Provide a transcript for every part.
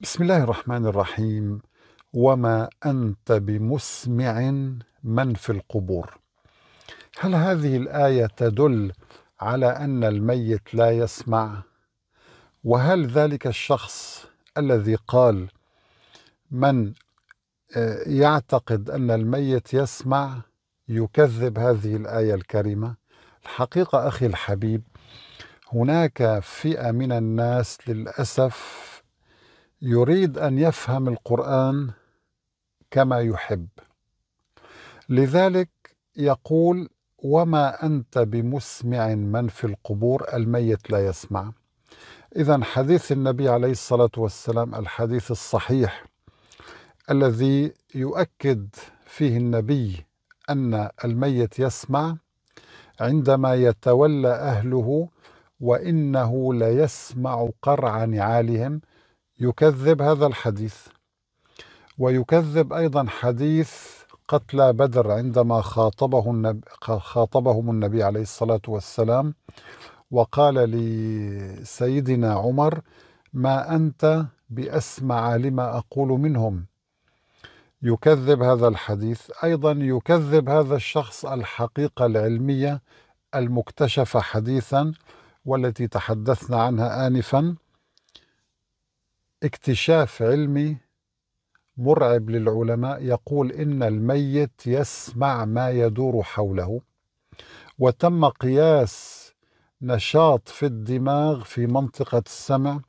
بسم الله الرحمن الرحيم وما انت بمسمع من في القبور هل هذه الايه تدل على ان الميت لا يسمع وهل ذلك الشخص الذي قال من آه، يعتقد ان الميت يسمع يكذب هذه الايه الكريمه الحقيقه اخي الحبيب هناك فئه من الناس للاسف يريد ان يفهم القران كما يحب لذلك يقول وما انت بمسمع من في القبور الميت لا يسمع اذا حديث النبي عليه الصلاه والسلام الحديث الصحيح الذي يؤكد فيه النبي ان الميت يسمع عندما يتولى اهله وانه ليسمع قرع نعالهم يكذب هذا الحديث ويكذب أيضا حديث قتلى بدر عندما خاطبه النبي خاطبهم النبي عليه الصلاة والسلام وقال لسيدنا عمر ما أنت بأسمع لما أقول منهم يكذب هذا الحديث أيضا يكذب هذا الشخص الحقيقة العلمية المكتشفة حديثا والتي تحدثنا عنها آنفا اكتشاف علمي مرعب للعلماء يقول ان الميت يسمع ما يدور حوله وتم قياس نشاط في الدماغ في منطقه السمع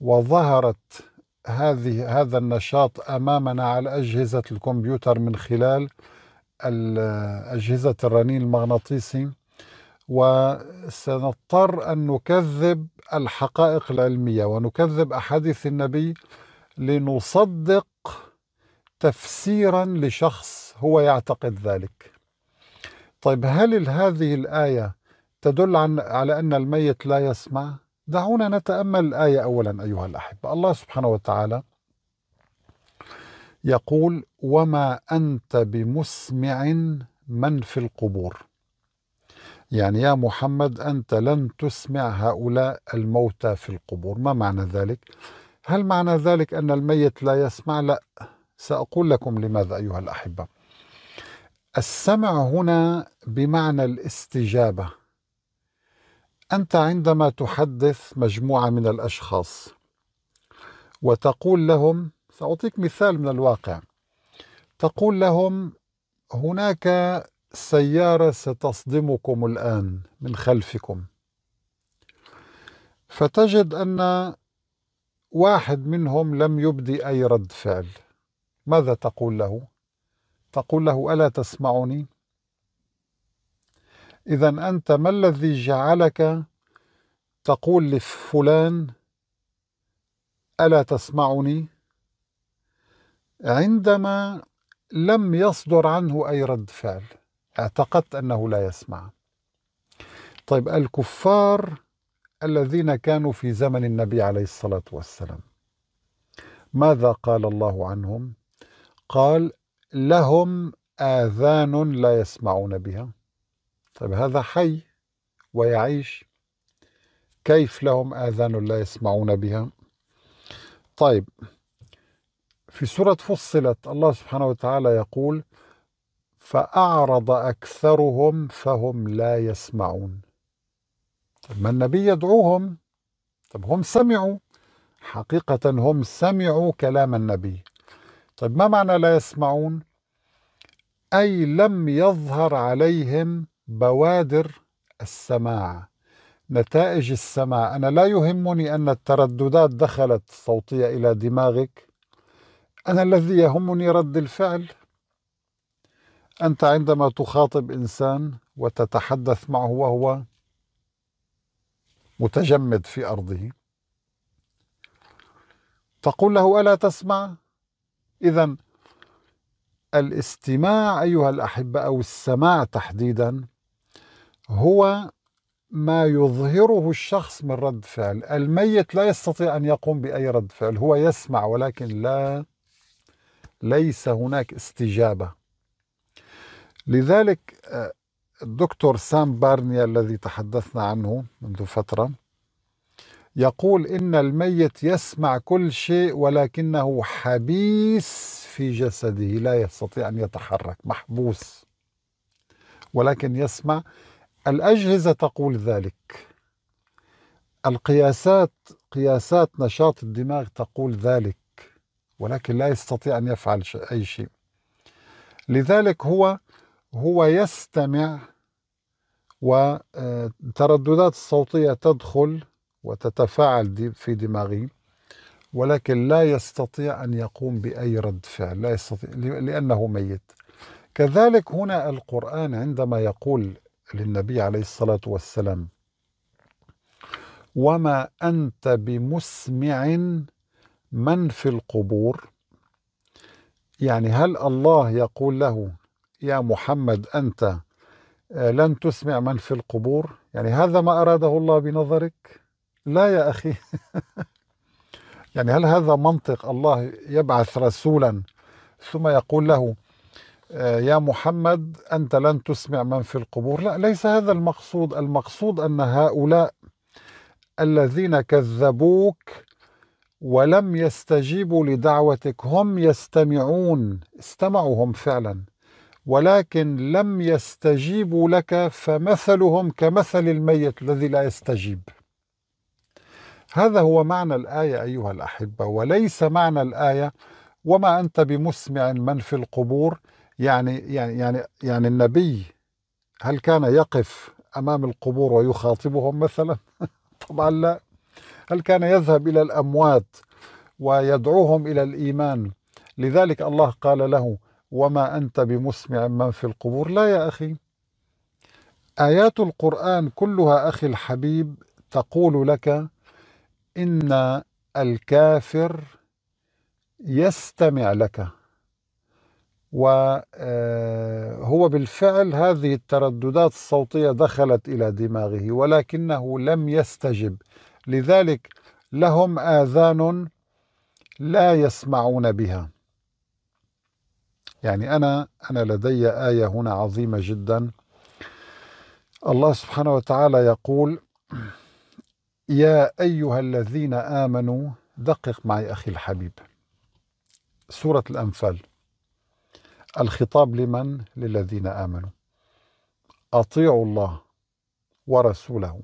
وظهرت هذه هذا النشاط امامنا على اجهزه الكمبيوتر من خلال اجهزه الرنين المغناطيسي وسنضطر أن نكذب الحقائق العلمية ونكذب أحاديث النبي لنصدق تفسيرا لشخص هو يعتقد ذلك طيب هل هذه الآية تدل عن على أن الميت لا يسمع؟ دعونا نتأمل الآية أولا أيها الأحبة الله سبحانه وتعالى يقول وما أنت بمسمع من في القبور يعني يا محمد أنت لن تسمع هؤلاء الموتى في القبور ما معنى ذلك؟ هل معنى ذلك أن الميت لا يسمع؟ لا سأقول لكم لماذا أيها الأحبة السمع هنا بمعنى الاستجابة أنت عندما تحدث مجموعة من الأشخاص وتقول لهم سأعطيك مثال من الواقع تقول لهم هناك سيارة ستصدمكم الآن من خلفكم فتجد أن واحد منهم لم يبدي أي رد فعل ماذا تقول له؟ تقول له ألا تسمعني؟ إذا أنت ما الذي جعلك تقول لفلان ألا تسمعني؟ عندما لم يصدر عنه أي رد فعل اعتقدت انه لا يسمع طيب الكفار الذين كانوا في زمن النبي عليه الصلاه والسلام ماذا قال الله عنهم قال لهم اذان لا يسمعون بها طيب هذا حي ويعيش كيف لهم اذان لا يسمعون بها طيب في سوره فصلت الله سبحانه وتعالى يقول فأعرض أكثرهم فهم لا يسمعون طب ما النبي يدعوهم طب هم سمعوا حقيقة هم سمعوا كلام النبي طيب ما معنى لا يسمعون أي لم يظهر عليهم بوادر السماع نتائج السماع أنا لا يهمني أن الترددات دخلت صوتية إلى دماغك أنا الذي يهمني رد الفعل أنت عندما تخاطب إنسان وتتحدث معه وهو متجمد في أرضه تقول له ألا تسمع؟ إذا الاستماع أيها الأحبة أو السماع تحديدا هو ما يظهره الشخص من رد فعل الميت لا يستطيع أن يقوم بأي رد فعل هو يسمع ولكن لا ليس هناك استجابة لذلك آه، الدكتور سام بارنيا الذي تحدثنا عنه منذ فترة يقول إن الميت يسمع كل شيء ولكنه حبيس في جسده لا يستطيع أن يتحرك محبوس ولكن يسمع الأجهزة تقول ذلك القياسات قياسات نشاط الدماغ تقول ذلك ولكن لا يستطيع أن يفعل أي شيء لذلك هو هو يستمع والترددات آه، الصوتية تدخل وتتفاعل في دماغه ولكن لا يستطيع أن يقوم بأي رد فعل لا يستطيع لأنه ميت كذلك هنا القرآن عندما يقول للنبي عليه الصلاة والسلام وما أنت بمسمع من في القبور يعني هل الله يقول له يا محمد أنت آه، لن تسمع من في القبور يعني هذا ما أراده الله بنظرك لا يا أخي يعني هل هذا منطق الله يبعث رسولا ثم يقول له آه، يا محمد أنت لن تسمع من في القبور لا ليس هذا المقصود المقصود أن هؤلاء الذين كذبوك ولم يستجيبوا لدعوتك هم يستمعون استمعوا هم فعلا ولكن لم يستجيبوا لك فمثلهم كمثل الميت الذي لا يستجيب هذا هو معنى الآية أيها الأحبة وليس معنى الآية وما أنت بمسمع من في القبور يعني يعني يعني يعني النبي هل كان يقف أمام القبور ويخاطبهم مثلا؟ طبعا لا هل كان يذهب إلى الأموات ويدعوهم إلى الإيمان؟ لذلك الله قال له وما أنت بمسمع من في القبور لا يا أخي آيات القرآن كلها أخي الحبيب تقول لك إن الكافر يستمع لك وهو آه، بالفعل هذه الترددات الصوتية دخلت إلى دماغه ولكنه لم يستجب لذلك لهم آذان لا يسمعون بها يعني أنا أنا لدي آية هنا عظيمة جدا الله سبحانه وتعالى يقول يا أيها الذين آمنوا دقق معي أخي الحبيب سورة الأنفال الخطاب لمن؟ للذين آمنوا أطيعوا الله ورسوله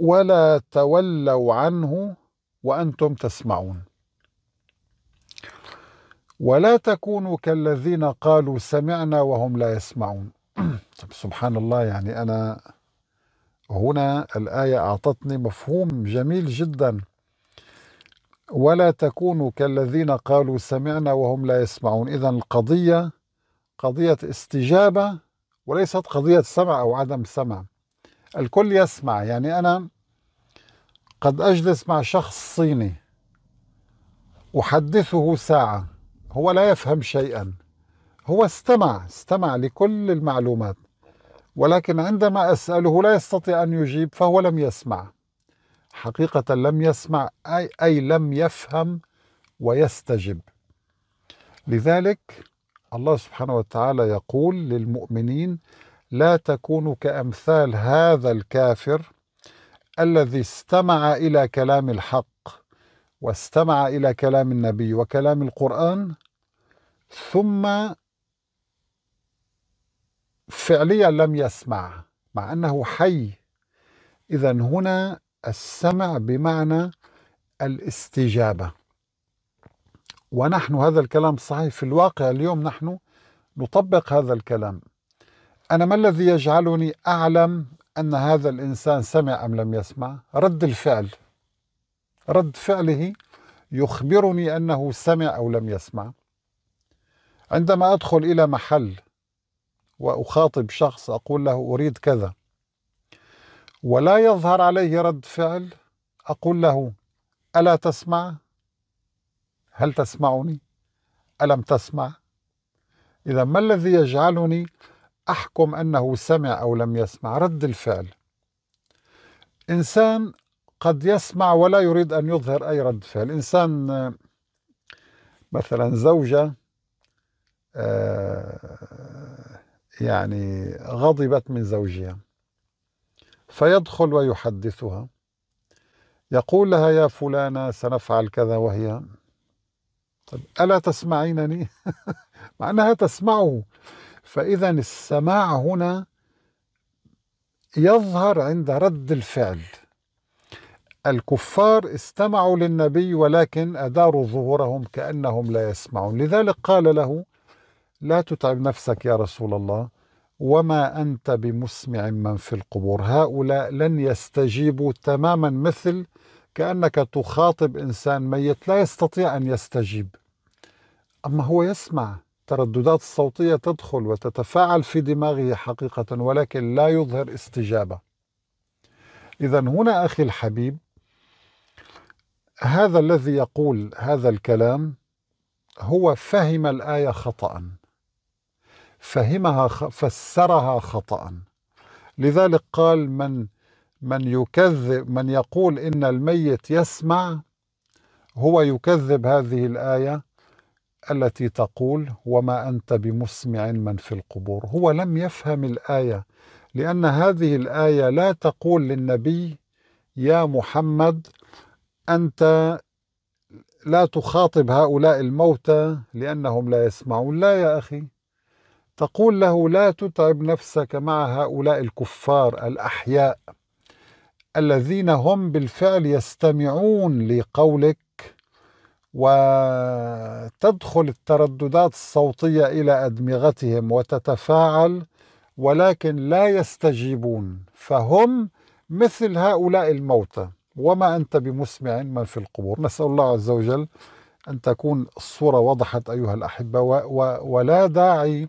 ولا تولوا عنه وأنتم تسمعون ولا تكونوا كالذين قالوا سمعنا وهم لا يسمعون طب سبحان الله يعني أنا هنا الآية أعطتني مفهوم جميل جدا ولا تكونوا كالذين قالوا سمعنا وهم لا يسمعون إذا القضية قضية استجابة وليست قضية سمع أو عدم سمع الكل يسمع يعني أنا قد أجلس مع شخص صيني أحدثه ساعة هو لا يفهم شيئا هو استمع استمع لكل المعلومات ولكن عندما أسأله لا يستطيع أن يجيب فهو لم يسمع حقيقة لم يسمع أي, أي لم يفهم ويستجب لذلك الله سبحانه وتعالى يقول للمؤمنين لا تكونوا كأمثال هذا الكافر الذي استمع إلى كلام الحق واستمع إلى كلام النبي وكلام القرآن ثم فعليا لم يسمع مع انه حي اذا هنا السمع بمعنى الاستجابه ونحن هذا الكلام صحيح في الواقع اليوم نحن نطبق هذا الكلام انا ما الذي يجعلني اعلم ان هذا الانسان سمع ام لم يسمع رد الفعل رد فعله يخبرني انه سمع او لم يسمع عندما أدخل إلى محل وأخاطب شخص أقول له أريد كذا ولا يظهر عليه رد فعل أقول له ألا تسمع؟ هل تسمعني؟ ألم تسمع؟ إذا ما الذي يجعلني أحكم أنه سمع أو لم يسمع؟ رد الفعل إنسان قد يسمع ولا يريد أن يظهر أي رد فعل إنسان آه، مثلا زوجة آه، يعني غضبت من زوجها فيدخل ويحدثها يقول لها يا فلانة سنفعل كذا وهي طب ألا تسمعينني مع أنها تسمعه فإذا السماع هنا يظهر عند رد الفعل الكفار استمعوا للنبي ولكن أداروا ظهورهم كأنهم لا يسمعون لذلك قال له لا تتعب نفسك يا رسول الله وما أنت بمسمع من في القبور هؤلاء لن يستجيبوا تماما مثل كأنك تخاطب إنسان ميت لا يستطيع أن يستجيب أما هو يسمع ترددات الصوتية تدخل وتتفاعل في دماغه حقيقة ولكن لا يظهر استجابة إذا هنا أخي الحبيب هذا الذي يقول هذا الكلام هو فهم الآية خطأ فهمها فسرها خطأ لذلك قال من من يكذب من يقول إن الميت يسمع هو يكذب هذه الآية التي تقول وما أنت بمسمع من في القبور هو لم يفهم الآية لأن هذه الآية لا تقول للنبي يا محمد أنت لا تخاطب هؤلاء الموتى لأنهم لا يسمعون لا يا أخي تقول له لا تتعب نفسك مع هؤلاء الكفار الأحياء الذين هم بالفعل يستمعون لقولك وتدخل الترددات الصوتية إلى أدمغتهم وتتفاعل ولكن لا يستجيبون فهم مثل هؤلاء الموتى وما أنت بمسمع من في القبور نسأل الله عز وجل أن تكون الصورة وضحت أيها الأحبة ولا داعي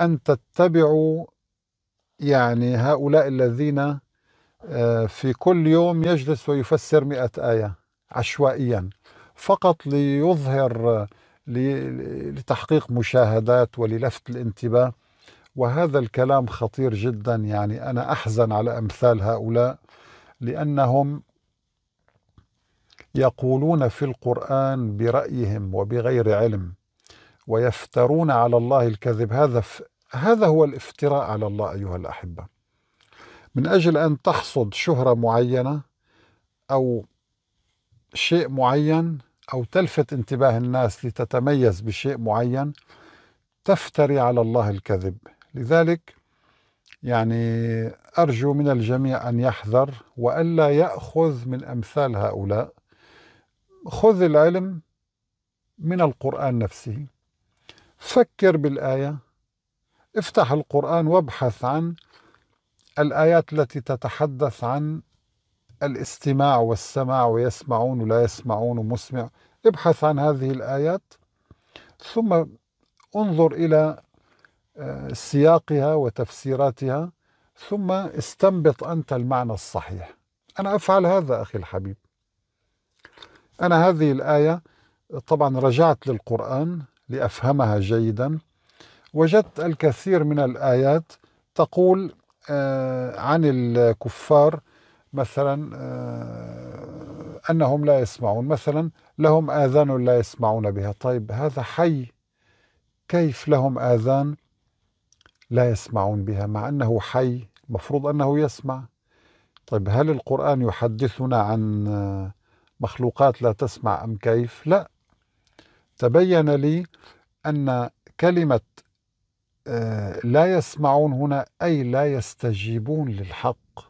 أن تتبعوا يعني هؤلاء الذين آه، في كل يوم يجلس ويفسر مئة آية عشوائيا فقط ليظهر لتحقيق مشاهدات وللفت الانتباه وهذا الكلام خطير جدا يعني أنا أحزن على أمثال هؤلاء لأنهم يقولون في القرآن برأيهم وبغير علم ويفترون على الله الكذب هذا هذا هو الافتراء على الله ايها الاحبه من اجل ان تحصد شهره معينه او شيء معين او تلفت انتباه الناس لتتميز بشيء معين تفتري على الله الكذب لذلك يعني ارجو من الجميع ان يحذر والا ياخذ من امثال هؤلاء خذ العلم من القران نفسه فكر بالآية افتح القرآن وابحث عن الآيات التي تتحدث عن الاستماع والسماع ويسمعون ولا يسمعون ومسمع ابحث عن هذه الآيات ثم انظر إلى آه، سياقها وتفسيراتها ثم استنبط أنت المعنى الصحيح أنا أفعل هذا أخي الحبيب أنا هذه الآية طبعا رجعت للقرآن لافهمها جيدا وجدت الكثير من الايات تقول آه، عن الكفار مثلا آه، انهم لا يسمعون مثلا لهم اذان لا يسمعون بها طيب هذا حي كيف لهم اذان لا يسمعون بها مع انه حي المفروض انه يسمع طيب هل القران يحدثنا عن آه، مخلوقات لا تسمع ام كيف لا تبين لي أن كلمة آه، لا يسمعون هنا أي لا يستجيبون للحق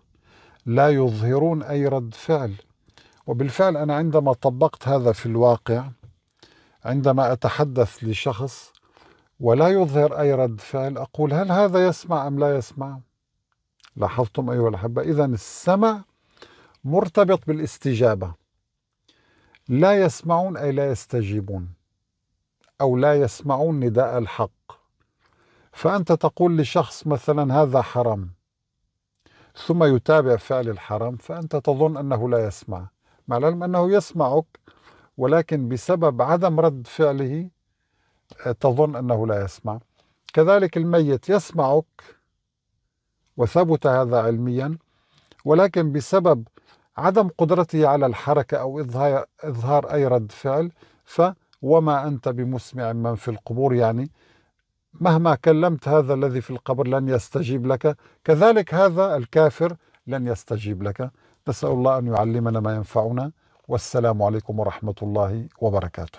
لا يظهرون أي رد فعل وبالفعل أنا عندما طبقت هذا في الواقع عندما أتحدث لشخص ولا يظهر أي رد فعل أقول هل هذا يسمع أم لا يسمع لاحظتم أيها الأحبة إذا السمع مرتبط بالاستجابة لا يسمعون أي لا يستجيبون أو لا يسمعون نداء الحق فأنت تقول لشخص مثلا هذا حرام ثم يتابع فعل الحرام فأنت تظن أنه لا يسمع مع العلم أنه يسمعك ولكن بسبب عدم رد فعله آه، تظن أنه لا يسمع كذلك الميت يسمعك وثبت هذا علميا ولكن بسبب عدم قدرته على الحركة أو إظهار, إظهار أي رد فعل فأنت وما أنت بمسمع من في القبور يعني مهما كلمت هذا الذي في القبر لن يستجيب لك كذلك هذا الكافر لن يستجيب لك نسأل الله أن يعلمنا ما ينفعنا والسلام عليكم ورحمة الله وبركاته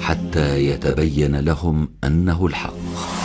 حتى يتبين لهم أنه الحق